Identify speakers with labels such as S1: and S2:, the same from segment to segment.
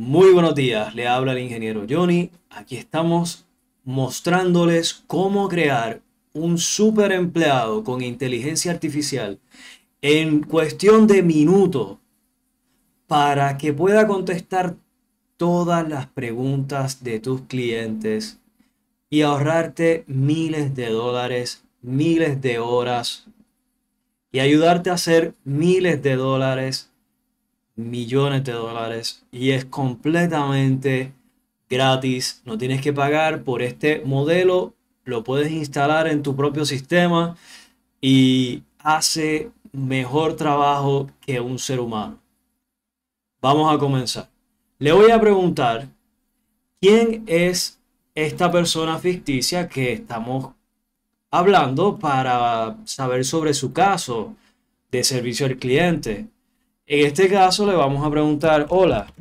S1: Muy buenos días, le habla el ingeniero Johnny. Aquí estamos mostrándoles cómo crear un super empleado con inteligencia artificial en cuestión de minutos para que pueda contestar todas las preguntas de tus clientes y ahorrarte miles de dólares, miles de horas y ayudarte a hacer miles de dólares millones de dólares y es completamente gratis. No tienes que pagar por este modelo, lo puedes instalar en tu propio sistema y hace mejor trabajo que un ser humano. Vamos a comenzar. Le voy a preguntar quién es esta persona ficticia que estamos hablando para saber sobre su caso de servicio al cliente en este caso le vamos a preguntar, hola,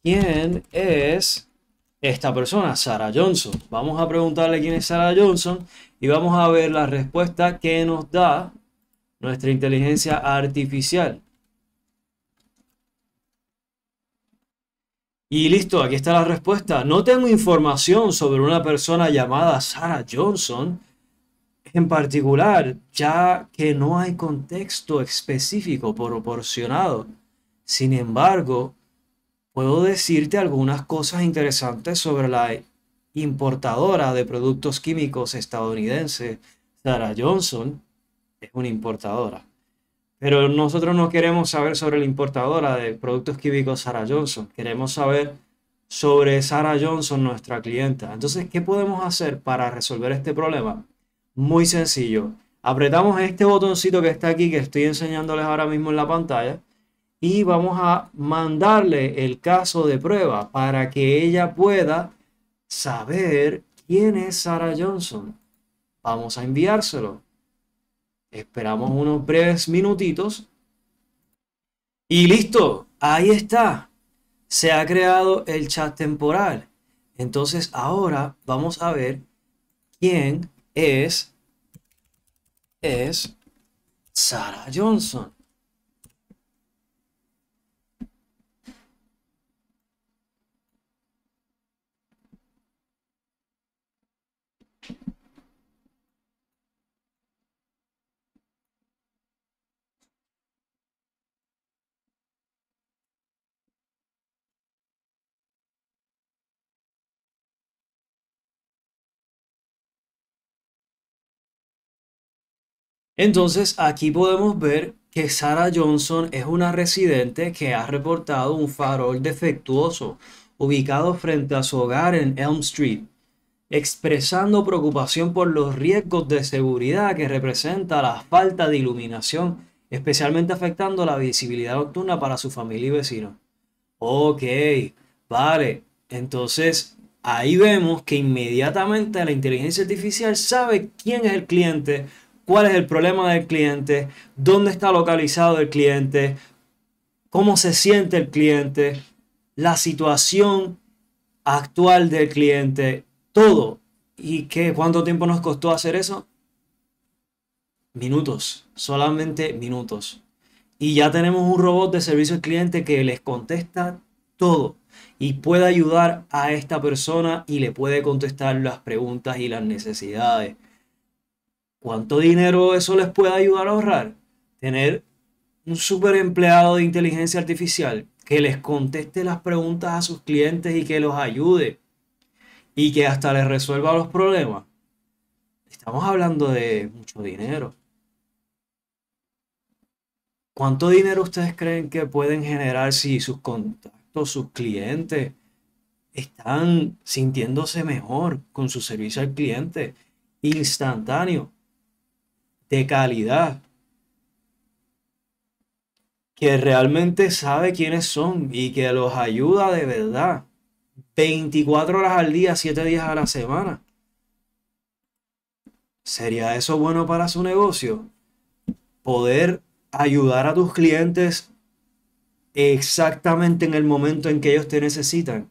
S1: ¿quién es esta persona? Sara Johnson. Vamos a preguntarle quién es Sara Johnson y vamos a ver la respuesta que nos da nuestra inteligencia artificial. Y listo, aquí está la respuesta. No tengo información sobre una persona llamada Sara Johnson en particular, ya que no hay contexto específico proporcionado. Sin embargo, puedo decirte algunas cosas interesantes sobre la importadora de productos químicos estadounidense, Sarah Johnson, es una importadora. Pero nosotros no queremos saber sobre la importadora de productos químicos Sarah Johnson, queremos saber sobre Sarah Johnson, nuestra clienta. Entonces, ¿qué podemos hacer para resolver este problema? Muy sencillo. Apretamos este botoncito que está aquí, que estoy enseñándoles ahora mismo en la pantalla, y vamos a mandarle el caso de prueba para que ella pueda saber quién es Sarah Johnson. Vamos a enviárselo. Esperamos unos breves minutitos. Y listo, ahí está. Se ha creado el chat temporal. Entonces ahora vamos a ver quién es, es Sarah Johnson. Entonces aquí podemos ver que Sarah Johnson es una residente que ha reportado un farol defectuoso ubicado frente a su hogar en Elm Street, expresando preocupación por los riesgos de seguridad que representa la falta de iluminación, especialmente afectando la visibilidad nocturna para su familia y vecinos. Ok, vale, entonces ahí vemos que inmediatamente la inteligencia artificial sabe quién es el cliente, cuál es el problema del cliente, dónde está localizado el cliente, cómo se siente el cliente, la situación actual del cliente, todo. ¿Y qué? ¿Cuánto tiempo nos costó hacer eso? Minutos, solamente minutos. Y ya tenemos un robot de servicio al cliente que les contesta todo y puede ayudar a esta persona y le puede contestar las preguntas y las necesidades. ¿Cuánto dinero eso les puede ayudar a ahorrar? Tener un super empleado de inteligencia artificial que les conteste las preguntas a sus clientes y que los ayude y que hasta les resuelva los problemas. Estamos hablando de mucho dinero. ¿Cuánto dinero ustedes creen que pueden generar si sus contactos, sus clientes están sintiéndose mejor con su servicio al cliente instantáneo? de calidad, que realmente sabe quiénes son y que los ayuda de verdad. 24 horas al día, 7 días a la semana. ¿Sería eso bueno para su negocio? Poder ayudar a tus clientes exactamente en el momento en que ellos te necesitan.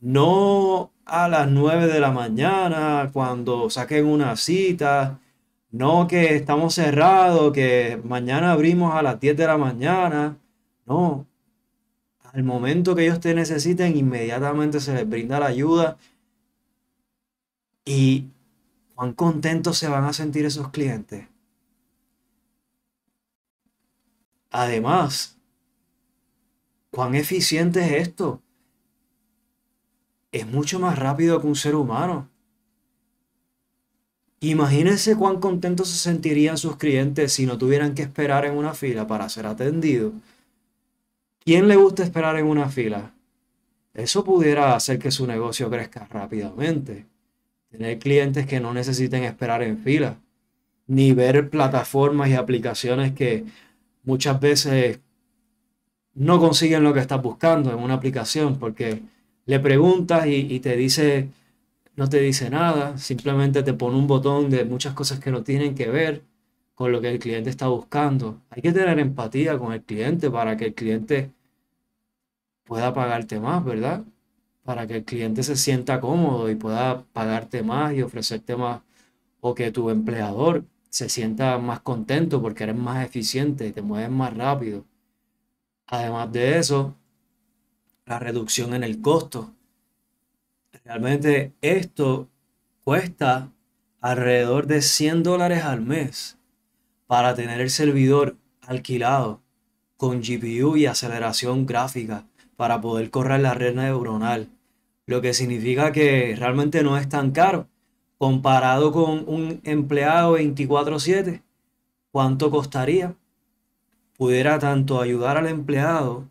S1: No a las 9 de la mañana, cuando saquen una cita, no que estamos cerrados, que mañana abrimos a las 10 de la mañana. No. Al momento que ellos te necesiten, inmediatamente se les brinda la ayuda. Y cuán contentos se van a sentir esos clientes. Además, cuán eficiente es esto. Es mucho más rápido que un ser humano. Imagínense cuán contentos se sentirían sus clientes si no tuvieran que esperar en una fila para ser atendido. ¿Quién le gusta esperar en una fila? Eso pudiera hacer que su negocio crezca rápidamente. Tener clientes que no necesiten esperar en fila, ni ver plataformas y aplicaciones que muchas veces no consiguen lo que estás buscando en una aplicación, porque le preguntas y, y te dice no te dice nada, simplemente te pone un botón de muchas cosas que no tienen que ver con lo que el cliente está buscando. Hay que tener empatía con el cliente para que el cliente pueda pagarte más, ¿verdad? Para que el cliente se sienta cómodo y pueda pagarte más y ofrecerte más, o que tu empleador se sienta más contento porque eres más eficiente y te mueves más rápido. Además de eso, la reducción en el costo Realmente esto cuesta alrededor de 100 dólares al mes para tener el servidor alquilado con GPU y aceleración gráfica para poder correr la red neuronal. Lo que significa que realmente no es tan caro comparado con un empleado 24/7. ¿Cuánto costaría? Pudiera tanto ayudar al empleado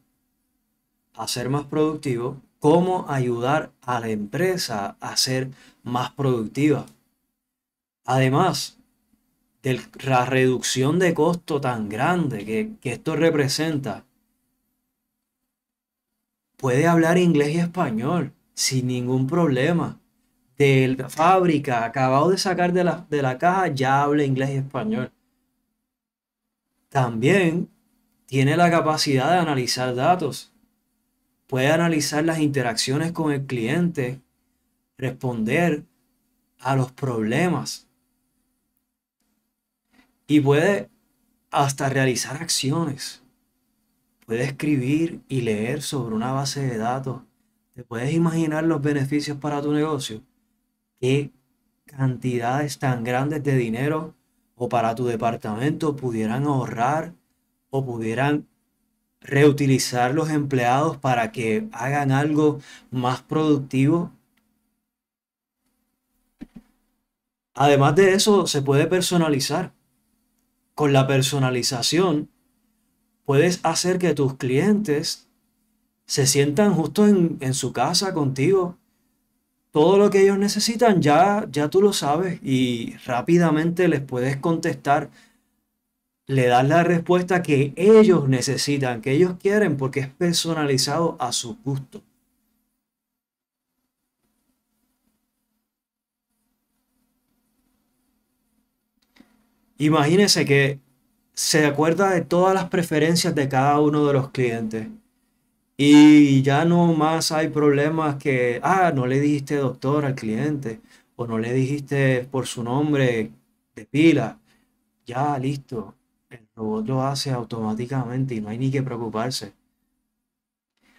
S1: a ser más productivo cómo ayudar a la empresa a ser más productiva. Además de la reducción de costo tan grande que, esto representa, puede hablar inglés y español sin ningún problema. De la fábrica, acabado de sacar de la, de la caja, ya habla inglés y español. También tiene la capacidad de analizar datos puede analizar las interacciones con el cliente, responder a los problemas y puede hasta realizar acciones. Puede escribir y leer sobre una base de datos. ¿Te puedes imaginar los beneficios para tu negocio? ¿Qué cantidades tan grandes de dinero o para tu departamento pudieran ahorrar o pudieran reutilizar los empleados para que hagan algo más productivo. Además de eso, se puede personalizar. Con la personalización, puedes hacer que tus clientes se sientan justo en, su casa contigo. Todo lo que ellos necesitan ya, ya tú lo sabes y rápidamente les puedes contestar le das la respuesta que ellos necesitan, que ellos quieren, porque es personalizado a su gusto. Imagínense que se acuerda de todas las preferencias de cada uno de los clientes. Y ya no más hay problemas que, ah, no le dijiste doctor al cliente o no le dijiste por su nombre de pila. Ya, listo. El robot lo hace automáticamente y no hay ni que preocuparse.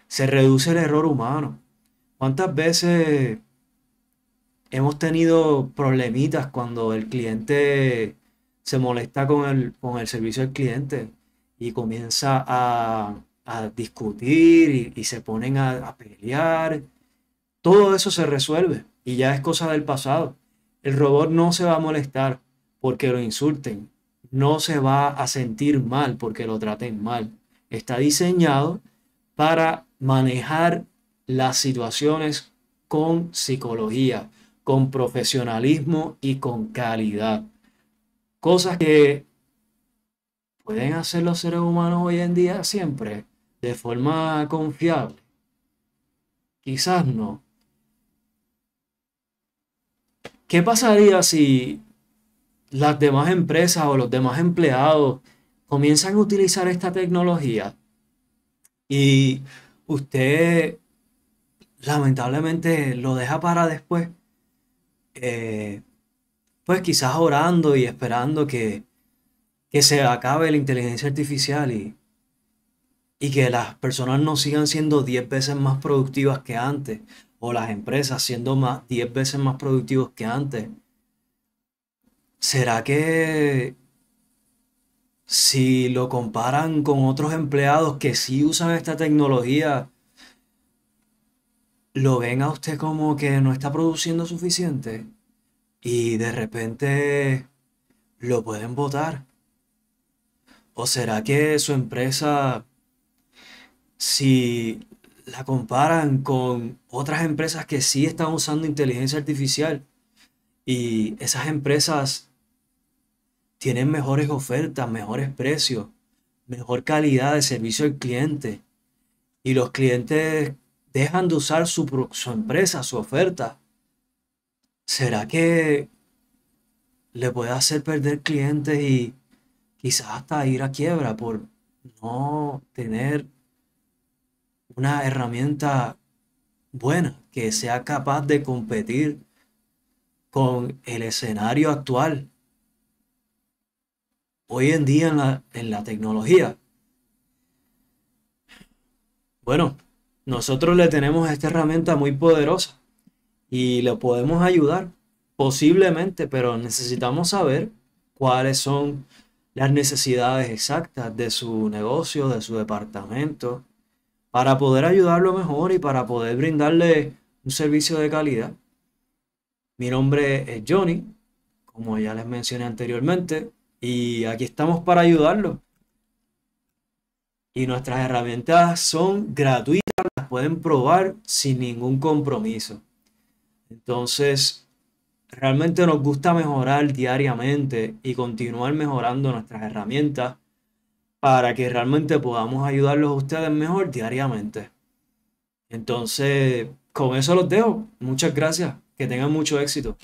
S1: Se reduce el error humano. ¿Cuántas veces hemos tenido problemitas cuando el cliente se molesta con el, con el servicio del cliente y comienza a, discutir y, se ponen a pelear? Todo eso se resuelve y ya es cosa del pasado. El robot no se va a molestar porque lo insulten no se va a sentir mal porque lo traten mal. Está diseñado para manejar las situaciones con psicología, con profesionalismo y con calidad. Cosas que pueden hacer los seres humanos hoy en día siempre de forma confiable. Quizás no. ¿Qué pasaría si las demás empresas o los demás empleados comienzan a utilizar esta tecnología y usted lamentablemente lo deja para después, eh, pues quizás orando y esperando que, que se acabe la inteligencia artificial y, que las personas no sigan siendo 10 veces más productivas que antes, o las empresas siendo más, 10 veces más productivas que antes, ¿Será que si lo comparan con otros empleados que sí usan esta tecnología, lo ven a usted como que no está produciendo suficiente y de repente lo pueden votar? ¿O será que su empresa, si la comparan con otras empresas que sí están usando inteligencia artificial y esas empresas tienen mejores ofertas, mejores precios, mejor calidad de servicio al cliente. Y los clientes dejan de usar su, empresa, su oferta. ¿Será que le puede hacer perder clientes y quizás hasta ir a quiebra por no tener una herramienta buena que sea capaz de competir con el escenario actual hoy en día en la, tecnología. Bueno, nosotros le tenemos esta herramienta muy poderosa y le podemos ayudar posiblemente, pero necesitamos saber cuáles son las necesidades exactas de su negocio, de su departamento, para poder ayudarlo mejor y para poder brindarle un servicio de calidad. Mi nombre es Johnny, como ya les mencioné anteriormente, y aquí estamos para ayudarlos. Y nuestras herramientas son gratuitas, las pueden probar sin ningún compromiso. Entonces, realmente nos gusta mejorar diariamente y continuar mejorando nuestras herramientas para que realmente podamos ayudarlos a ustedes mejor diariamente. Entonces, con eso los dejo. Muchas gracias. Que tengan mucho éxito.